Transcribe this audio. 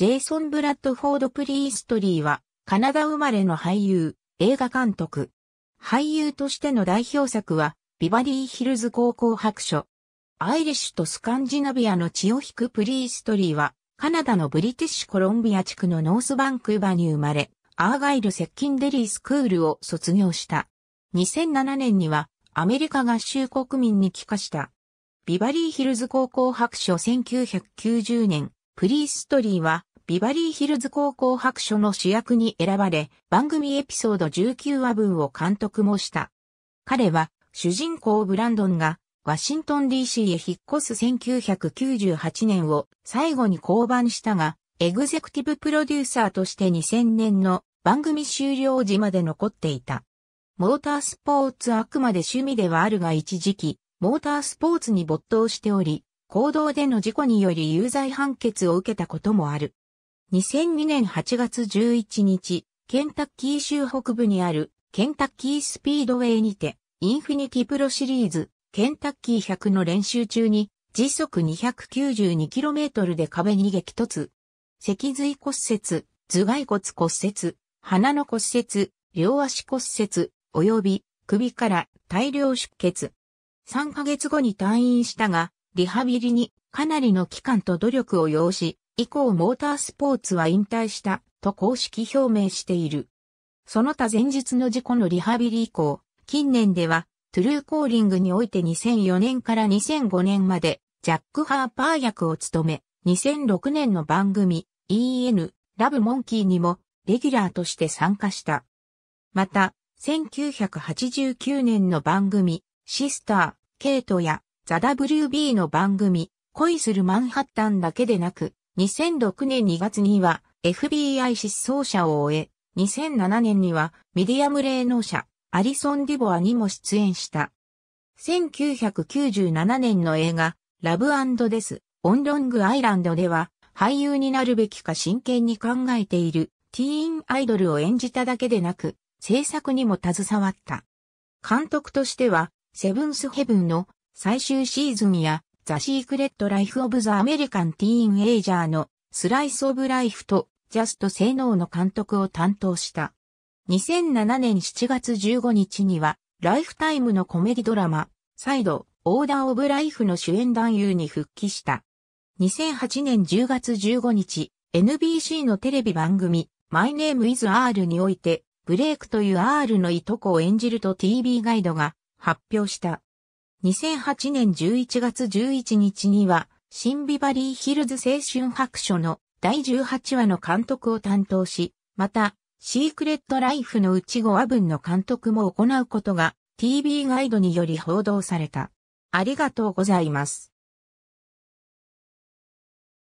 ジェイソン・ブラッドフォード・プリーストリーは、カナダ生まれの俳優、映画監督。俳優としての代表作は、ビバリーヒルズ高校白書。アイリッシュとスカンジナビアの血を引くプリーストリーは、カナダのブリティッシュコロンビア地区のノースバンクーバに生まれ、アーガイル接近デリースクールを卒業した。2007年には、アメリカ合衆国民に帰化した。ビバリーヒルズ高校白書1990年、プリーストリーは、ビバリーヒルズ高校白書の主役に選ばれ、番組エピソード19話分を監督もした。彼は、主人公ブランドンが、ワシントン DC へ引っ越す1998年を最後に降板したが、エグゼクティブプロデューサーとして2000年の番組終了時まで残っていた。モータースポーツあくまで趣味ではあるが一時期、モータースポーツに没頭しており、行動での事故により有罪判決を受けたこともある。2002年8月11日、ケンタッキー州北部にあるケンタッキースピードウェイにて、インフィニティプロシリーズ、ケンタッキー100の練習中に、時速 292km で壁に激突。脊髄骨折、頭蓋骨骨折、鼻の骨折、両足骨折、及び首から大量出血。3ヶ月後に退院したが、リハビリにかなりの期間と努力を要し、以降モータースポーツは引退した、と公式表明している。その他前日の事故のリハビリ以降、近年では、トゥルーコーリングにおいて2004年から2005年まで、ジャック・ハーパー役を務め、2006年の番組、EN、ラブ・モンキーにも、レギュラーとして参加した。また、1989年の番組、シスター、ケイトや、ザ・ WB の番組、恋するマンハッタンだけでなく、2006年2月には FBI 失踪者を終え、2007年にはミディアム霊能者、アリソン・ディボアにも出演した。1997年の映画、ラブデス、オンロングアイランドでは、俳優になるべきか真剣に考えているティーンアイドルを演じただけでなく、制作にも携わった。監督としては、セブンスヘブンの最終シーズンやザ・シークレット・ライフ・オブ・ザ・アメリカン・ティーン・エイジャーのスライス・オブ・ライフとジャスト・性能の監督を担当した。2007年7月15日には、ライフタイムのコメディドラマ、サイド、オーダー・オブ・ライフの主演男優に復帰した。2008年10月15日、NBC のテレビ番組、マイネームイズ R において、ブレイクという R のいとこを演じると TV ガイドが発表した。2008年11月11日には、シンビバリーヒルズ青春白書の第18話の監督を担当し、また、シークレットライフの内ち5話分の監督も行うことが TV ガイドにより報道された。ありがとうございます。